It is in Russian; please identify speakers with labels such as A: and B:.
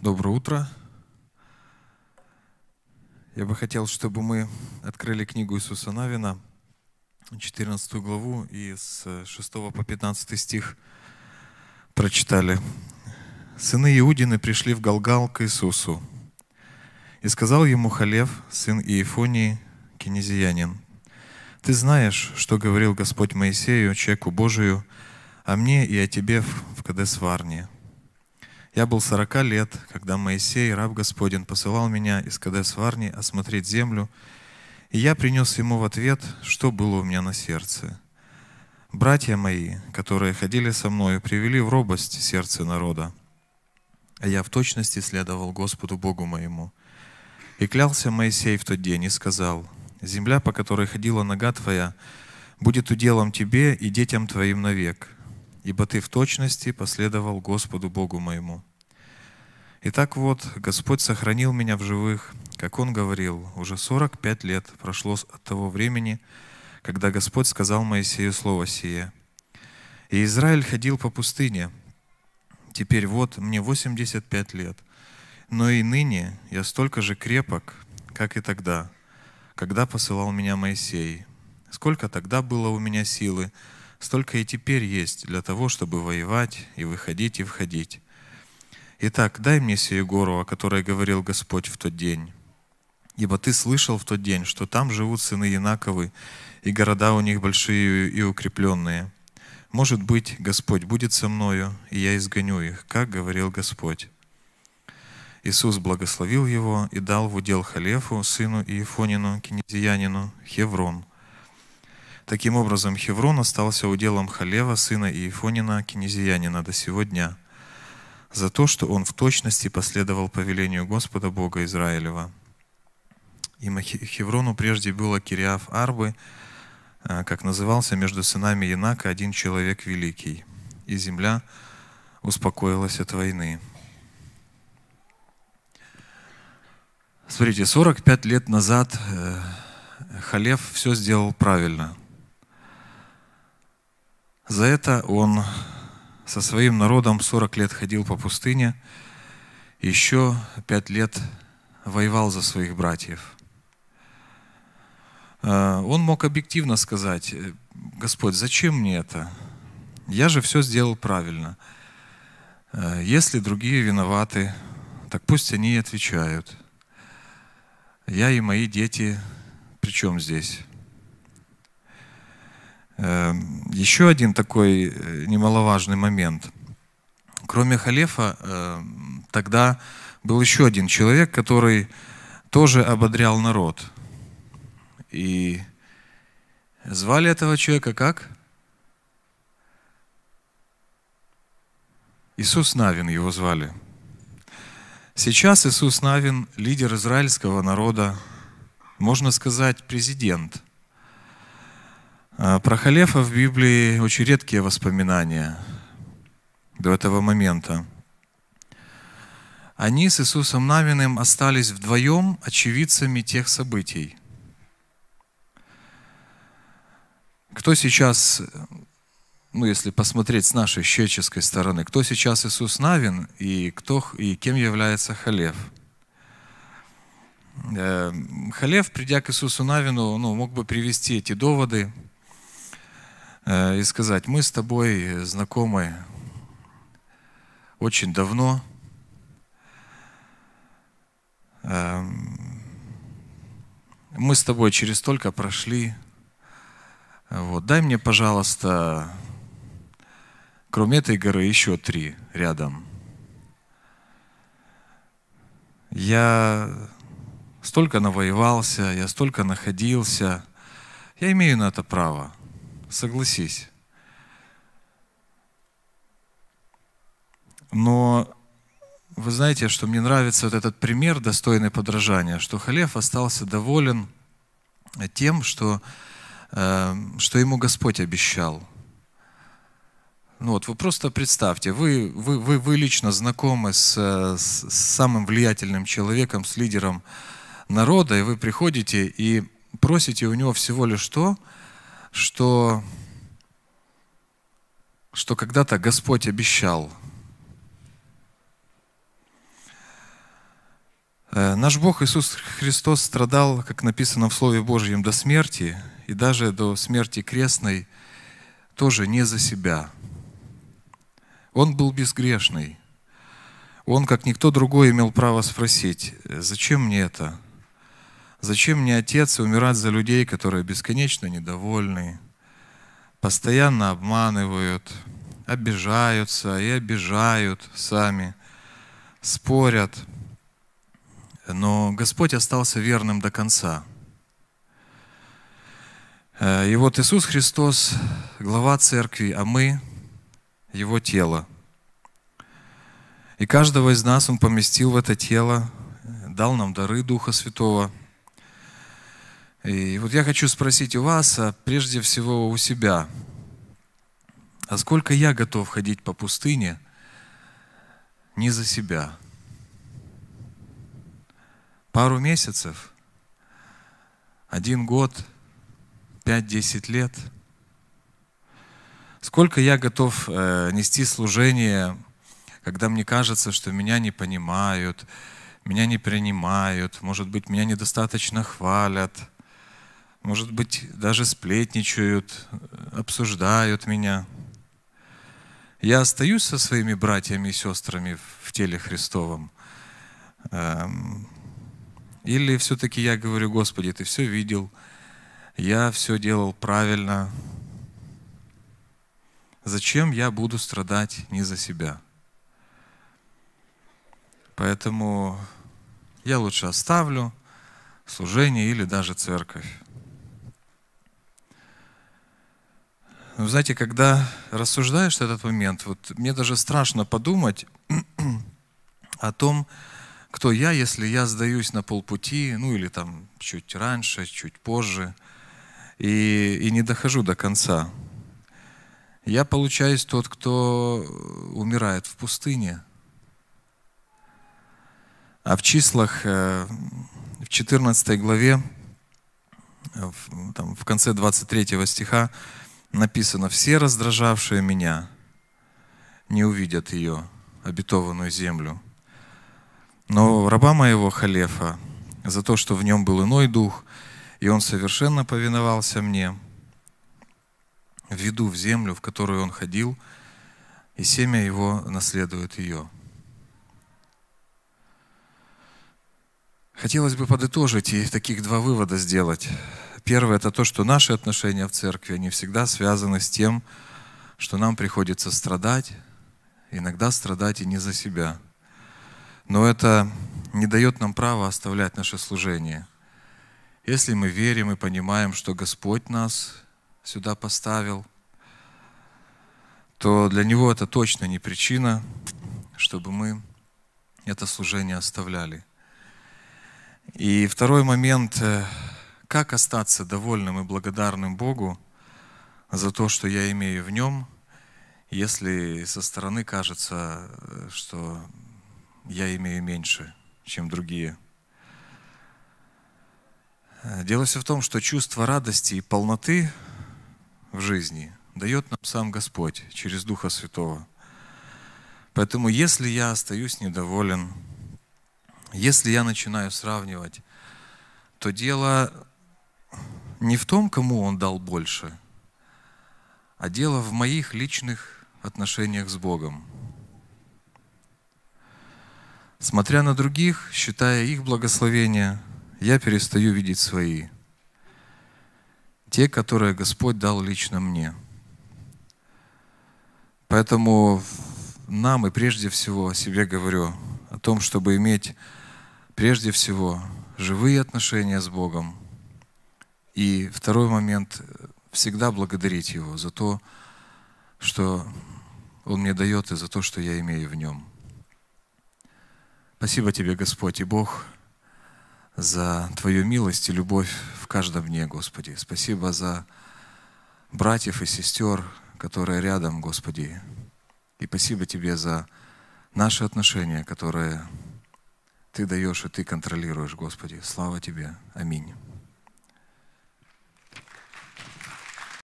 A: Доброе утро. Я бы хотел, чтобы мы открыли книгу Иисуса Навина, 14 главу, и с 6 по 15 стих прочитали. «Сыны Иудины пришли в Галгал к Иисусу, и сказал ему Халев, сын Иефонии, кинезиянин, «Ты знаешь, что говорил Господь Моисею, человеку Божию, о мне и о тебе в Кадесварне». Я был сорока лет, когда Моисей, раб Господень, посылал меня из Кадес Варни осмотреть землю, и я принес ему в ответ, что было у меня на сердце. Братья мои, которые ходили со мною, привели в робость сердце народа, а я в точности следовал Господу Богу моему. И клялся Моисей в тот день и сказал, «Земля, по которой ходила нога твоя, будет уделом тебе и детям твоим навек, ибо ты в точности последовал Господу Богу моему». Итак, вот, Господь сохранил меня в живых, как Он говорил, уже 45 лет прошло от того времени, когда Господь сказал Моисею слово сие. И Израиль ходил по пустыне. Теперь вот мне 85 лет, но и ныне я столько же крепок, как и тогда, когда посылал меня Моисей. Сколько тогда было у меня силы, столько и теперь есть для того, чтобы воевать и выходить и входить Итак, дай мне сию гору, о которой говорил Господь в тот день. Ибо ты слышал в тот день, что там живут сыны Янаковы, и города у них большие и укрепленные. Может быть, Господь будет со мною, и я изгоню их, как говорил Господь. Иисус благословил его и дал в удел Халефу, сыну Иефонину, кинезиянину, Хеврон. Таким образом, Хеврон остался уделом Халева, сына Иефонина, кинезиянина, до сего дня – за то, что он в точности последовал повелению Господа Бога Израилева. И Хеврону прежде было Кириаф Арбы, э, как назывался между сынами Янака один человек великий. И земля успокоилась от войны. Смотрите, 45 лет назад э, Халев все сделал правильно. За это он со своим народом 40 лет ходил по пустыне, еще 5 лет воевал за своих братьев. Э, он мог объективно сказать, «Э, Господь, зачем мне это? Я же все сделал правильно. Э, если другие виноваты, так пусть они и отвечают. Я и мои дети при чем здесь? Эм, еще один такой э, немаловажный момент. Кроме Халефа, эм, тогда был еще один человек, который тоже ободрял народ. И звали этого человека как? Иисус Навин его звали. Сейчас Иисус Навин, лидер израильского народа, можно сказать, президент – а, про Халефа в Библии очень редкие воспоминания до этого момента. Они с Иисусом Навиным остались вдвоем очевидцами тех событий. Кто сейчас, ну если посмотреть с нашей щеческой стороны, кто сейчас Иисус Навин и, кто, и кем является Халев э, – Халев, придя к Иисусу Навину, ну, мог бы привести эти доводы, Э, и сказать, мы с тобой э, знакомы очень давно. Эм, мы с тобой через столько прошли. Вот, дай мне, пожалуйста, кроме этой горы, еще три рядом. Я столько навоевался, я столько находился. Я имею на это право – Согласись. Но вы знаете, что мне нравится вот этот пример, достойный подражания, что Халев остался доволен тем, что, э, что ему Господь обещал. Ну вот, вы просто представьте, вы, вы, вы, вы лично знакомы с, с, самым влиятельным человеком, с лидером народа, и вы приходите и просите у него всего лишь то, что что, что когда-то Господь обещал. Э, Наш Бог Иисус Христос страдал, как написано в Слове Божьем, до смерти, и даже до смерти крестной, тоже не за себя. Он был безгрешный. Он, как никто другой, имел право спросить, зачем мне это? Зачем мне, Отец, умирать за людей, которые бесконечно недовольны, постоянно обманывают, обижаются и обижают сами, спорят. Но Господь остался верным до конца. Э, и вот Иисус Христос, глава церкви, а мы – Его тело. И каждого из нас Он поместил в это тело, дал нам дары Духа Святого – и вот я хочу спросить у вас, а прежде всего у себя, а сколько я готов ходить по пустыне не за себя? Пару месяцев? Один год? Пять-десять лет? Сколько я готов э, нести служение, когда мне кажется, что меня не понимают, меня не принимают, может быть, меня недостаточно хвалят – может быть, даже сплетничают, обсуждают меня. Я остаюсь со своими братьями и сестрами в теле Христовом. Эм, или все-таки я говорю, Господи, Ты все видел, я все делал правильно. Зачем я буду страдать не за себя? Поэтому я лучше оставлю служение или даже церковь. Вы знаете, когда рассуждаешь этот момент, вот мне даже страшно подумать о том, кто я, если я сдаюсь на полпути, ну или там чуть раньше, чуть позже, и, и не дохожу до конца. Я получаюсь тот, кто умирает в пустыне. А в числах, э, в 14 главе, в, там, в конце 23 стиха, написано, все раздражавшие меня не увидят ее, обетованную землю. Но раба моего Халефа, за то, что в нем был иной дух, и он совершенно повиновался мне, введу в землю, в которую он ходил, и семя его наследует ее. Хотелось бы подытожить и таких два вывода сделать. Первое – это то, что наши отношения в церкви, они всегда связаны с тем, что нам приходится страдать, иногда страдать и не за себя. Но это не дает нам права оставлять наше служение. Если мы верим и понимаем, что Господь нас сюда поставил, то для Него это точно не причина, чтобы мы это служение оставляли. И второй момент э, как остаться довольным и благодарным Богу за то, что я имею в Нем, если со стороны кажется, что я имею меньше, чем другие? Дело все в том, что чувство радости и полноты в жизни дает нам сам Господь через Духа Святого. Поэтому если я остаюсь недоволен, если я начинаю сравнивать, то дело не в том, кому он дал больше, а дело в моих личных отношениях с Богом. Смотря на других, считая их благословения, я перестаю видеть свои, те, которые Господь дал лично мне. Поэтому нам и прежде всего о себе говорю, о том, чтобы иметь прежде всего живые отношения с Богом – и второй момент – всегда благодарить Его за то, что Он мне дает и за то, что я имею в Нем. Спасибо Тебе, Господь и Бог, за Твою милость и любовь в каждом дне, Господи. Спасибо за братьев и сестер, которые рядом, Господи. И спасибо Тебе за наши отношения, которые Ты даешь и Ты контролируешь, Господи. Слава Тебе. Аминь.